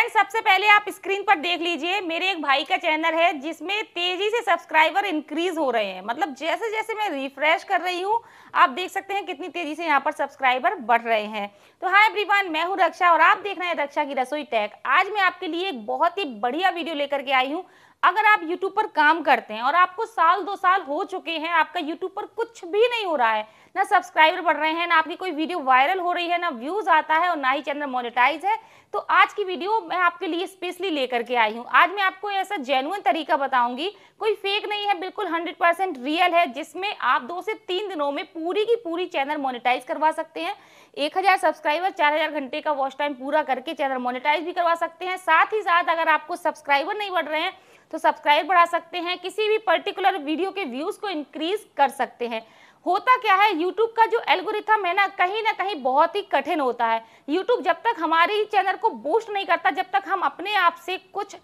Friends सबसे पहले आप स्क्रीन पर देख लीजिए मेरे एक भाई का चैनल है जिसमें तेजी से सब्सक्राइबर इंक्रीज हो रहे हैं मतलब जैसे जैसे मैं रिफ्रेश कर रही हूँ आप देख सकते हैं कितनी तेजी से यहाँ पर सब्सक्राइबर बढ़ रहे हैं तो हाय एवरीवन मैं हूँ रक्षा और आप देख रहे हैं रक्षा की रसोई टैग आज मैं आपके लिए एक बहुत ही बढ़िया वीडियो लेकर के आई हूँ अगर आप YouTube पर काम करते हैं और आपको साल दो साल हो चुके हैं आपका YouTube पर कुछ भी नहीं हो रहा है ना सब्सक्राइबर बढ़ रहे हैं ना आपकी कोई वीडियो वायरल हो रही है ना व्यूज आता है और ना ही चैनल मोनेटाइज है तो आज की वीडियो मैं आपके लिए स्पेशली लेकर के आई हूँ आज मैं आपको ऐसा जेनुअन तरीका बताऊंगी कोई फेक नहीं है बिल्कुल हंड्रेड परसेंट रियल है जिसमें आप दो से तीन दिनों में पूरी की पूरी चैनल मोनिटाइज करवा सकते हैं एक हजार सब्सक्राइबर चार हजार घंटे का वॉच टाइम पूरा करके चैनल मोनिटाइज भी करवा सकते हैं साथ ही साथ अगर आपको सब्सक्राइबर नहीं बढ़ रहे हैं तो सब्सक्राइब बढ़ा सकते हैं किसी भी पर्टिकुलर वीडियो के व्यूज़ को इंक्रीज कर सकते हैं होता क्या है YouTube का जो एल्गोरिथम है ना कहीं ना कहीं बहुत ही कठिन होता है YouTube जब तक हमारे चैनल को बूस्ट नहीं करता जब तक हम अपने आप से कुछ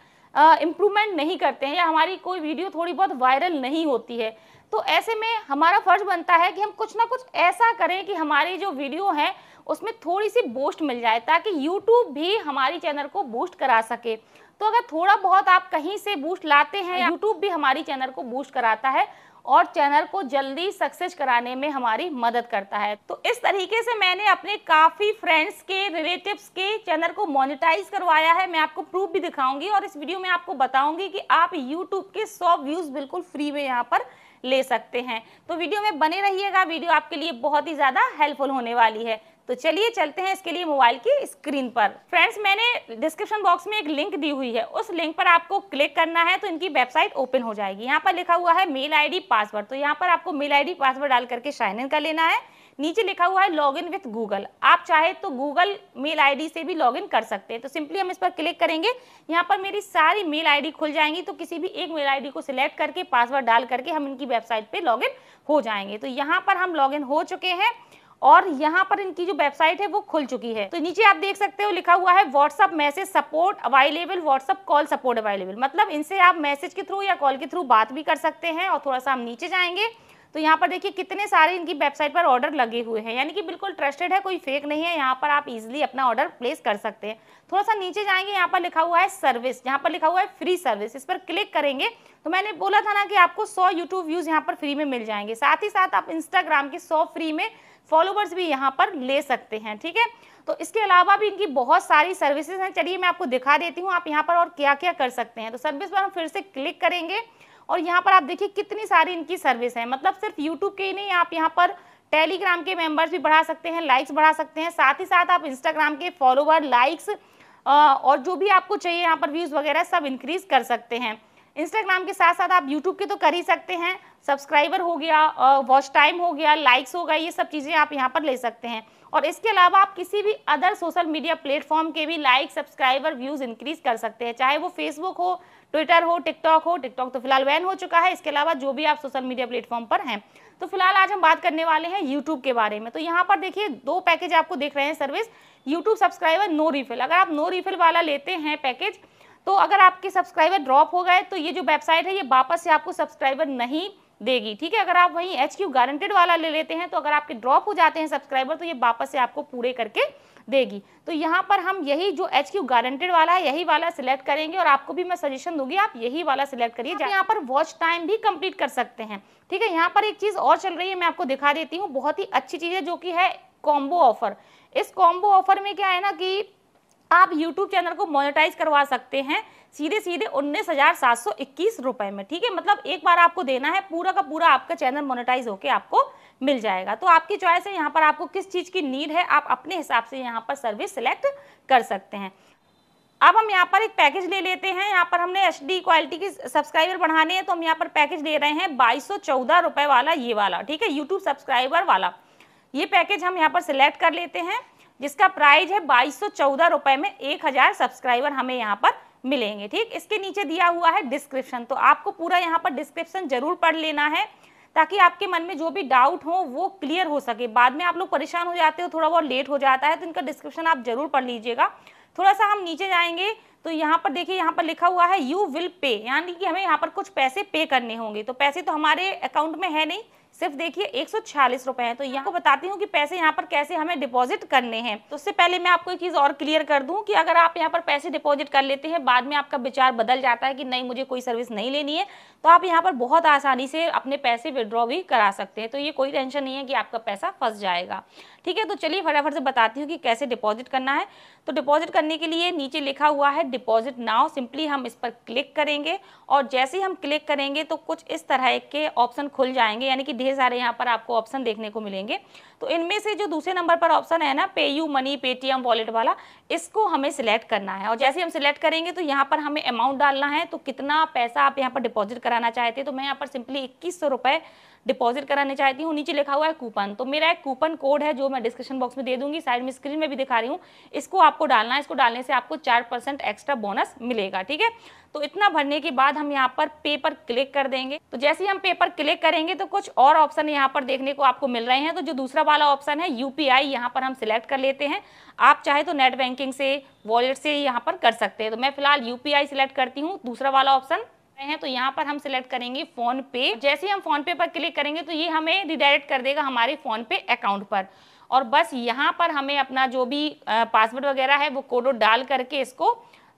इम्प्रूवमेंट नहीं करते हैं या हमारी कोई वीडियो थोड़ी बहुत वायरल नहीं होती है तो ऐसे में हमारा फर्ज बनता है कि हम कुछ ना कुछ ऐसा करें कि हमारी जो वीडियो है उसमें थोड़ी सी बूस्ट मिल जाए ताकि यूट्यूब भी हमारी चैनल को बूस्ट करा सके तो अगर थोड़ा बहुत आप कहीं से बूस्ट लाते हैं यूट्यूब भी हमारी चैनल को बूस्ट कराता है और चैनल को जल्दी सक्सेस कराने में हमारी मदद करता है तो इस तरीके से मैंने अपने काफ़ी फ्रेंड्स के रिलेटिव्स के चैनल को मोनेटाइज करवाया है मैं आपको प्रूफ भी दिखाऊंगी और इस वीडियो में आपको बताऊंगी कि आप यूट्यूब के 100 व्यूज़ बिल्कुल फ्री में यहाँ पर ले सकते हैं तो वीडियो में बने रहिएगा वीडियो आपके लिए बहुत ही ज़्यादा हेल्पफुल होने वाली है तो चलिए चलते हैं इसके लिए मोबाइल की स्क्रीन पर फ्रेंड्स मैंने डिस्क्रिप्शन बॉक्स में एक लिंक दी हुई है उस लिंक पर आपको क्लिक करना है तो इनकी वेबसाइट ओपन हो जाएगी यहाँ पर लिखा हुआ है मेल आईडी पासवर्ड तो यहाँ पर आपको मेल आईडी पासवर्ड डाल करके साइन इन कर लेना है नीचे लिखा हुआ है लॉग इन विथ गूगल आप चाहे तो गूगल मेल आईडी से भी लॉग इन कर सकते हैं तो सिंपली हम इस पर क्लिक करेंगे यहाँ पर मेरी सारी मेल आईडी खुल जाएंगी तो किसी भी एक मेल आईडी को सिलेक्ट करके पासवर्ड डाल करके हम इनकी वेबसाइट पे लॉग इन हो जाएंगे तो यहाँ पर हम लॉग इन हो चुके हैं और यहाँ पर इनकी जो वेबसाइट है वो खुल चुकी है तो नीचे आप देख सकते हो लिखा हुआ है WhatsApp message support available WhatsApp call support available मतलब इनसे आप मैसेज के थ्रू या कॉल के थ्रू बात भी कर सकते हैं और थोड़ा सा हम नीचे जाएंगे तो यहाँ पर देखिए कितने सारे इनकी वेबसाइट पर ऑर्डर लगे हुए हैं यानी कि बिल्कुल ट्रस्टेड है कोई फेक नहीं है यहाँ पर आप इजीली अपना ऑर्डर प्लेस कर सकते हैं थोड़ा सा नीचे जाएंगे यहाँ पर लिखा हुआ है सर्विस यहाँ पर लिखा हुआ है फ्री सर्विस इस पर क्लिक करेंगे तो मैंने बोला था ना कि आपको सौ यूट्यूब व्यूज़ यहाँ पर फ्री में मिल जाएंगे साथ ही साथ आप इंस्टाग्राम के सौ फ्री में फॉलोवर्स भी यहाँ पर ले सकते हैं ठीक है तो इसके अलावा भी इनकी बहुत सारी सर्विसेज हैं चलिए मैं आपको दिखा देती हूँ आप यहाँ पर और क्या क्या कर सकते हैं तो सर्विस पर हम फिर से क्लिक करेंगे और यहाँ पर आप देखिए कितनी सारी इनकी सर्विस है मतलब सिर्फ यूट्यूब के ही नहीं आप यहाँ पर टेलीग्राम के मेंबर्स भी बढ़ा सकते हैं लाइक्स बढ़ा सकते हैं साथ ही साथ आप इंस्टाग्राम के फॉलोवर लाइक्स और जो भी आपको चाहिए यहाँ पर व्यूज़ वगैरह सब इंक्रीज कर सकते हैं इंस्टाग्राम के साथ साथ आप यूट्यूब के तो कर ही सकते हैं सब्सक्राइबर हो गया वॉच टाइम हो गया लाइक्स हो गया ये सब चीज़ें आप यहाँ पर ले सकते हैं और इसके अलावा आप किसी भी अदर सोशल मीडिया प्लेटफॉर्म के भी लाइक सब्सक्राइबर व्यूज़ इंक्रीज कर सकते हैं चाहे वो फेसबुक हो ट्विटर हो टिकटॉक हो टिकटॉक तो फिलहाल बैन हो चुका है इसके अलावा जो भी आप सोशल मीडिया प्लेटफॉर्म पर हैं तो फिलहाल आज हम बात करने वाले हैं यूट्यूब के बारे में तो यहाँ पर देखिए दो पैकेज आपको देख रहे हैं service YouTube subscriber no refill अगर आप नो रिफिल वाला लेते हैं पैकेज तो अगर आपके सब्सक्राइबर ड्रॉप हो गए तो ये जो वेबसाइट है ये वापस से आपको सब्सक्राइबर नहीं देगी ठीक है अगर आप वहीं एच क्यू गारंटेड वाला ले लेते हैं तो अगर आपके ड्रॉप हो जाते हैं सब्सक्राइबर तो ये वापस से आपको पूरे करके देगी तो यहाँ पर हम यही जो एच क्यू गारंटेड वाला है यही वाला सिलेक्ट करेंगे और आपको भी मैं सजेशन दूंगी आप यही वाला सिलेक्ट करिए हाँ। यहाँ पर वॉच टाइम भी कंप्लीट कर सकते हैं ठीक है यहाँ पर एक चीज़ और चल रही है मैं आपको दिखा देती हूँ बहुत ही अच्छी चीज़ है जो की है कॉम्बो ऑफर इस कॉम्बो ऑफर में क्या है ना कि आप YouTube चैनल को मोनेटाइज करवा सकते हैं सीधे सीधे उन्नीस हजार सात सौ इक्कीस रुपए में ठीक है मतलब एक बार आपको देना है पूरा का पूरा आपका चैनल मोनेटाइज होके आपको मिल जाएगा तो आपकी चॉइस है यहाँ पर आपको किस चीज़ की नीड है आप अपने हिसाब से यहाँ पर सर्विस सिलेक्ट कर सकते हैं अब हम यहाँ पर एक पैकेज ले लेते हैं यहाँ पर हमने एच डी क्वालिटी की सब्सक्राइबर बढ़ाने हैं तो हम यहाँ पर पैकेज ले रहे हैं बाईस रुपए वाला ये वाला ठीक है यूट्यूब सब्सक्राइबर वाला ये पैकेज हम यहाँ पर सिलेक्ट कर लेते हैं जिसका प्राइज है बाईस रुपए में एक सब्सक्राइबर हमें यहाँ पर मिलेंगे ठीक इसके नीचे दिया हुआ है डिस्क्रिप्शन तो आपको पूरा यहाँ पर डिस्क्रिप्शन जरूर पढ़ लेना है ताकि आपके मन में जो भी डाउट हो वो क्लियर हो सके बाद में आप लोग परेशान हो जाते हो थोड़ा बहुत लेट हो जाता है तो इनका डिस्क्रिप्शन आप जरूर पढ़ लीजिएगा थोड़ा सा हम नीचे जाएंगे तो यहाँ पर देखिए यहाँ पर लिखा हुआ है यू विल पे यानी कि हमें यहाँ पर कुछ पैसे पे करने होंगे तो पैसे तो हमारे अकाउंट में है नहीं सिर्फ देखिए एक सौ हैं तो यहाँ को बताती हूँ कि पैसे यहाँ पर कैसे हमें डिपॉजिट करने हैं तो उससे पहले मैं आपको एक चीज़ और क्लियर कर दूँ कि अगर आप यहाँ पर पैसे डिपॉजिट कर लेते हैं बाद में आपका विचार बदल जाता है कि नहीं मुझे कोई सर्विस नहीं लेनी है तो आप यहाँ पर बहुत आसानी से अपने पैसे विड्रॉ भी करा सकते हैं तो ये कोई टेंशन नहीं है कि आपका पैसा फंस जाएगा ठीक है तो चलिए फटाफट से बताती हूँ कि कैसे डिपॉजिट करना है तो डिपॉजिट करने के लिए नीचे लिखा हुआ है डिपॉजिट नाउ सिंपली हम इस पर क्लिक करेंगे और जैसे ही हम क्लिक करेंगे तो कुछ इस तरह के ऑप्शन खुल जाएंगे यानी कि ढेर सारे यहाँ पर आपको ऑप्शन देखने को मिलेंगे तो इनमें से जो दूसरे नंबर पर ऑप्शन है ना पे यू मनी पेटीएम वॉलेट वाला इसको हमें सिलेक्ट करना है और जैसे हम सिलेक्ट करेंगे तो यहाँ पर हमें अमाउंट डालना है तो कितना पैसा आप यहाँ पर डिपॉजिट कराना चाहते हैं तो मैं यहाँ पर सिंपली इक्कीस सौ डिपॉजिट कराने चाहती हूँ नीचे लिखा हुआ है कूपन तो मेरा एक कूपन कोड है जो मैं डिस्क्रिप्शन बॉक्स में दे दूंगी साइड में स्क्रीन में भी दिखा रही हूँ इसको आपको डालना है इसको डालने से आपको चार परसेंट एक्स्ट्रा बोनस मिलेगा ठीक है तो इतना भरने के बाद हम यहाँ पर पे पर क्लिक कर देंगे तो जैसे ही हम पे पर क्लिक करेंगे तो कुछ और ऑप्शन यहाँ पर देखने को आपको मिल रहे हैं तो जो दूसरा वाला ऑप्शन है यूपीआई यहाँ पर हम सिलेक्ट कर लेते हैं आप चाहे तो नेट बैंकिंग से वॉलेट से यहाँ पर कर सकते हैं तो मैं फिलहाल यूपीआई सिलेक्ट करती हूँ दूसरा वाला ऑप्शन हैं तो यहाँ पर हम सिलेक्ट करेंगे फोन पे जैसे हम फोन पे पर क्लिक करेंगे तो ये हमें रिडायरेक्ट कर देगा हमारे फोन पे अकाउंट पर और बस यहाँ पर हमें अपना जो भी पासवर्ड वगैरह है वो कोडो डाल करके इसको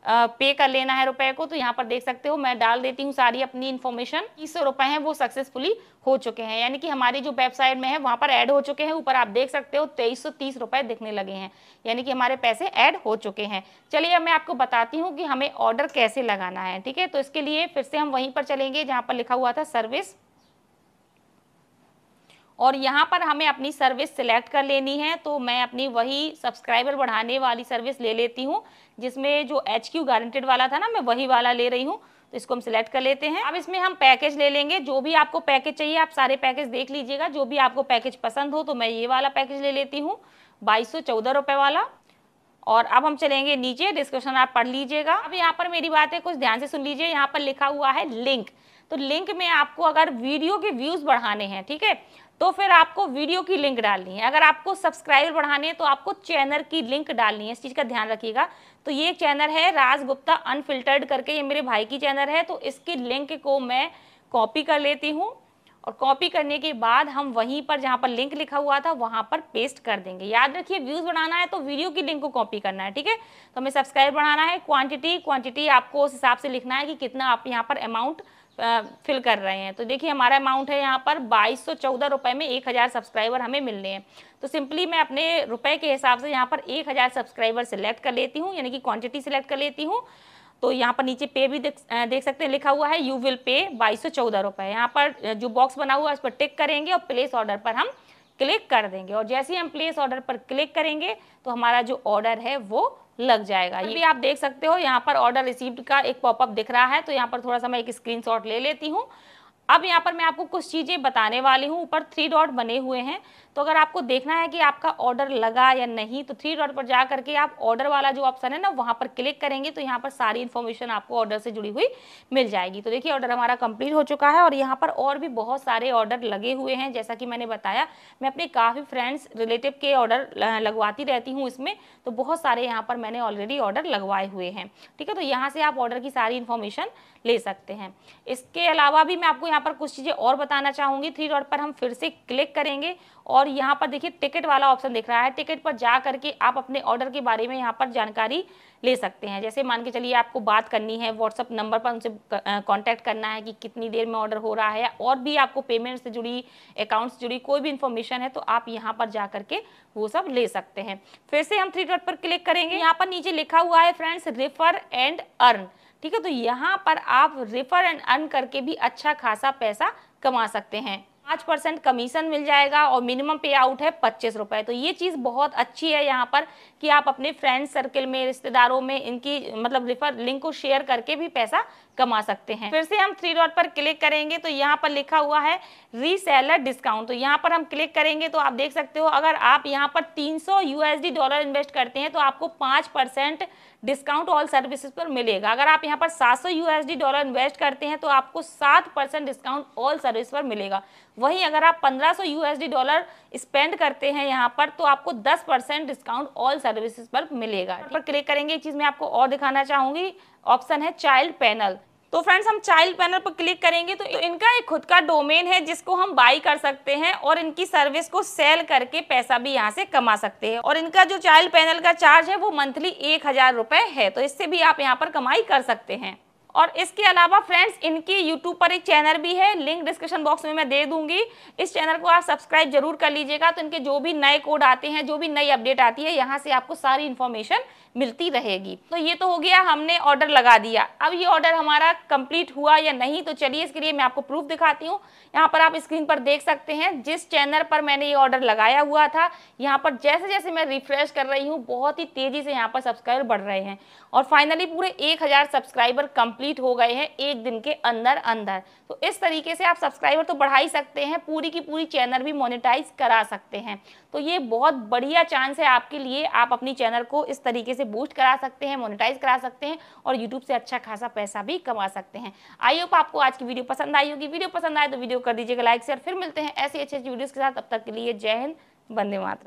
पे कर लेना है रुपए को तो यहाँ पर देख सकते हो मैं डाल देती हूँ सारी अपनी इन्फॉर्मेशन तीस सौ रुपए है वो सक्सेसफुली हो चुके हैं यानी कि हमारी जो वेबसाइट में है वहां पर ऐड हो चुके हैं ऊपर आप देख सकते हो तेईस सौ तीस रुपए दिखने लगे हैं यानी कि हमारे पैसे ऐड हो चुके हैं चलिए अब मैं आपको बताती हूँ कि हमें ऑर्डर कैसे लगाना है ठीक है तो इसके लिए फिर से हम वहीं पर चलेंगे जहाँ पर लिखा हुआ था सर्विस और यहाँ पर हमें अपनी सर्विस सिलेक्ट कर लेनी है तो मैं अपनी वही सब्सक्राइबर बढ़ाने वाली सर्विस ले लेती हूँ जिसमें जो एच क्यू गारंटेड वाला था ना मैं वही वाला ले रही हूँ तो इसको हम सिलेक्ट कर लेते हैं अब इसमें हम पैकेज ले लेंगे जो भी आपको पैकेज चाहिए आप सारे पैकेज देख लीजिएगा जो भी आपको पैकेज पसंद हो तो मैं ये वाला पैकेज ले लेती हूँ बाईस रुपये वाला और अब हम चलेंगे नीचे डिस्क्रिप्शन आप पढ़ लीजिएगा अब यहाँ पर मेरी बात है कुछ ध्यान से सुन लीजिए यहाँ पर लिखा हुआ है लिंक तो लिंक में आपको अगर वीडियो के व्यूज़ बढ़ाने हैं ठीक है तो फिर आपको वीडियो की लिंक डालनी है अगर आपको सब्सक्राइबर बढ़ाने हैं तो आपको चैनल की लिंक डालनी है इस चीज़ का ध्यान रखिएगा तो ये चैनल है राज गुप्ता अनफिल्टर्ड करके ये मेरे भाई की चैनल है तो इसके लिंक को मैं कॉपी कर लेती हूँ और कॉपी करने के बाद हम वहीं पर जहाँ पर लिंक लिखा हुआ था वहाँ पर पेस्ट कर देंगे याद रखिए व्यूज़ बढ़ाना है तो वीडियो की लिंक को कॉपी करना है ठीक है तो हमें सब्सक्राइब बढ़ाना है क्वांटिटी क्वांटिटी आपको उस हिसाब से लिखना है कि कितना आप यहाँ पर अमाउंट फिल कर रहे हैं तो देखिए हमारा अमाउंट है यहाँ पर बाईस सौ चौदह रुपये में एक हज़ार सब्सक्राइबर हमें मिलने हैं तो सिंपली मैं अपने रुपए के हिसाब से यहाँ पर एक हज़ार सब्सक्राइबर सेलेक्ट कर लेती हूँ यानी कि क्वान्टिटी सेलेक्ट कर लेती हूँ तो यहाँ पर नीचे पे भी देख देख सकते हैं लिखा हुआ है यू विल पे बाईस सौ चौदह रुपये यहाँ पर जो बॉक्स बना हुआ है उस पर टिक करेंगे और प्लेस ऑर्डर पर हम क्लिक कर देंगे और जैसे ही हम प्लेस ऑर्डर पर क्लिक करेंगे तो हमारा जो ऑर्डर है वो लग जाएगा ये भी आप देख सकते हो यहाँ पर ऑर्डर रिसीव्ड का एक पॉपअप दिख रहा है तो यहाँ पर थोड़ा सा मैं एक स्क्रीनशॉट ले लेती हूँ अब यहाँ पर मैं आपको कुछ चीज़ें बताने वाली हूँ ऊपर थ्री डॉट बने हुए हैं तो अगर आपको देखना है कि आपका ऑर्डर लगा या नहीं तो थ्री डॉट पर जा करके आप ऑर्डर वाला जो ऑप्शन है ना वहाँ पर क्लिक करेंगे तो यहाँ पर सारी इन्फॉर्मेशन आपको ऑर्डर से जुड़ी हुई मिल जाएगी तो देखिए ऑर्डर हमारा कंप्लीट हो चुका है और यहाँ पर और भी बहुत सारे ऑर्डर लगे हुए हैं जैसा कि मैंने बताया मैं अपने काफ़ी फ्रेंड्स रिलेटिव के ऑर्डर लगवाती रहती हूँ इसमें तो बहुत सारे यहाँ पर मैंने ऑलरेडी ऑर्डर लगवाए हुए हैं ठीक है तो यहाँ से आप ऑर्डर की सारी इन्फॉर्मेशन ले सकते हैं इसके अलावा भी मैं आपको यहाँ यहाँ पर कुछ चीज़ें और बताना चाहूँगी थ्री डॉट पर हम फिर से क्लिक करेंगे और यहाँ पर देखिए टिकट वाला ऑप्शन दिख रहा है टिकट पर जा करके आप अपने ऑर्डर के बारे में यहाँ पर जानकारी ले सकते हैं जैसे मान के चलिए आपको बात करनी है व्हाट्सअप नंबर पर उनसे कॉन्टैक्ट करना है कि कितनी देर में ऑर्डर हो रहा है और भी आपको पेमेंट से जुड़ी अकाउंट से जुड़ी कोई भी इन्फॉर्मेशन है तो आप यहाँ पर जा करके वो सब ले सकते हैं फिर से हम थ्री डॉट पर क्लिक करेंगे यहाँ पर नीचे लिखा हुआ है फ्रेंड्स रिफर एंड अर्न ठीक है तो यहाँ पर आप रेफर एंड अर्न करके भी अच्छा खासा पैसा कमा सकते हैं पाँच परसेंट कमीशन मिल जाएगा और मिनिमम पे आउट है पच्चीस रुपये तो ये चीज़ बहुत अच्छी है यहाँ पर कि आप अपने फ्रेंड्स सर्कल में रिश्तेदारों में इनकी मतलब रिफर लिंक को शेयर करके भी पैसा कमा सकते हैं फिर से हम थ्री डॉट पर क्लिक करेंगे तो यहाँ पर लिखा हुआ है रीसेलर डिस्काउंट तो यहाँ पर हम क्लिक करेंगे तो आप देख सकते हो अगर आप यहाँ पर तीन सौ डॉलर इन्वेस्ट करते हैं तो आपको पाँच डिस्काउंट ऑल सर्विसेज पर मिलेगा अगर आप यहाँ पर सात सौ यूएसडी डॉलर इन्वेस्ट करते हैं तो आपको सात परसेंट डिस्काउंट ऑल सर्विस पर मिलेगा वहीं अगर आप पंद्रह सौ यूएसडी डॉलर स्पेंड करते हैं यहाँ पर तो आपको दस परसेंट डिस्काउंट ऑल सर्विसेज पर मिलेगा पर क्लिक करेंगे एक चीज़ मैं आपको और दिखाना चाहूँगी ऑप्शन है चाइल्ड पैनल तो फ्रेंड्स हम चाइल्ड पैनल पर क्लिक करेंगे तो इनका एक खुद का डोमेन है जिसको हम बाई कर सकते हैं और इनकी सर्विस को सेल करके पैसा भी यहाँ से कमा सकते हैं और इनका जो चाइल्ड पैनल का चार्ज है वो मंथली एक हजार रुपए है तो इससे भी आप यहाँ पर कमाई कर सकते हैं और इसके अलावा फ्रेंड्स इनके यूट्यूब पर एक चैनल भी है लिंक डिस्क्रिप्शन बॉक्स में मैं दे दूंगी इस चैनल को आप सब्सक्राइब जरूर कर लीजिएगा तो इनके जो भी नए कोड आते हैं जो भी नई अपडेट आती है यहाँ से आपको सारी इन्फॉर्मेशन मिलती रहेगी तो ये तो हो गया हमने ऑर्डर लगा दिया अब ये ऑर्डर हमारा कंप्लीट हुआ या नहीं तो चलिए इसके लिए मैं आपको प्रूफ दिखाती हूँ यहाँ पर आप स्क्रीन पर देख सकते हैं जिस चैनल पर मैंने ये ऑर्डर लगाया हुआ था यहाँ पर जैसे जैसे मैं रिफ्रेश कर रही हूँ बहुत ही तेज़ी से यहाँ पर सब्सक्राइबर बढ़ रहे हैं और फाइनली पूरे एक सब्सक्राइबर कंप्लीट हो गए हैं एक दिन के अंदर अंदर तो इस तरीके से आप सब्सक्राइबर तो बढ़ा ही सकते हैं पूरी की पूरी चैनल भी मोनिटाइज करा सकते हैं तो ये बहुत बढ़िया चांस है आपके लिए आप अपनी चैनल को इस तरीके से बूस्ट करा सकते हैं मोनिटाइज करा सकते हैं और यूट्यूब से अच्छा खासा पैसा भी कमा सकते हैं आई होप आपको आज की वीडियो पसंद आई होगी वीडियो पसंद आए तो वीडियो कर दीजिएगा लाइक शेयर फिर मिलते हैं ऐसी अच्छी अच्छी वीडियोज़ के साथ अब तक के लिए जय हिंद बंदे मात्र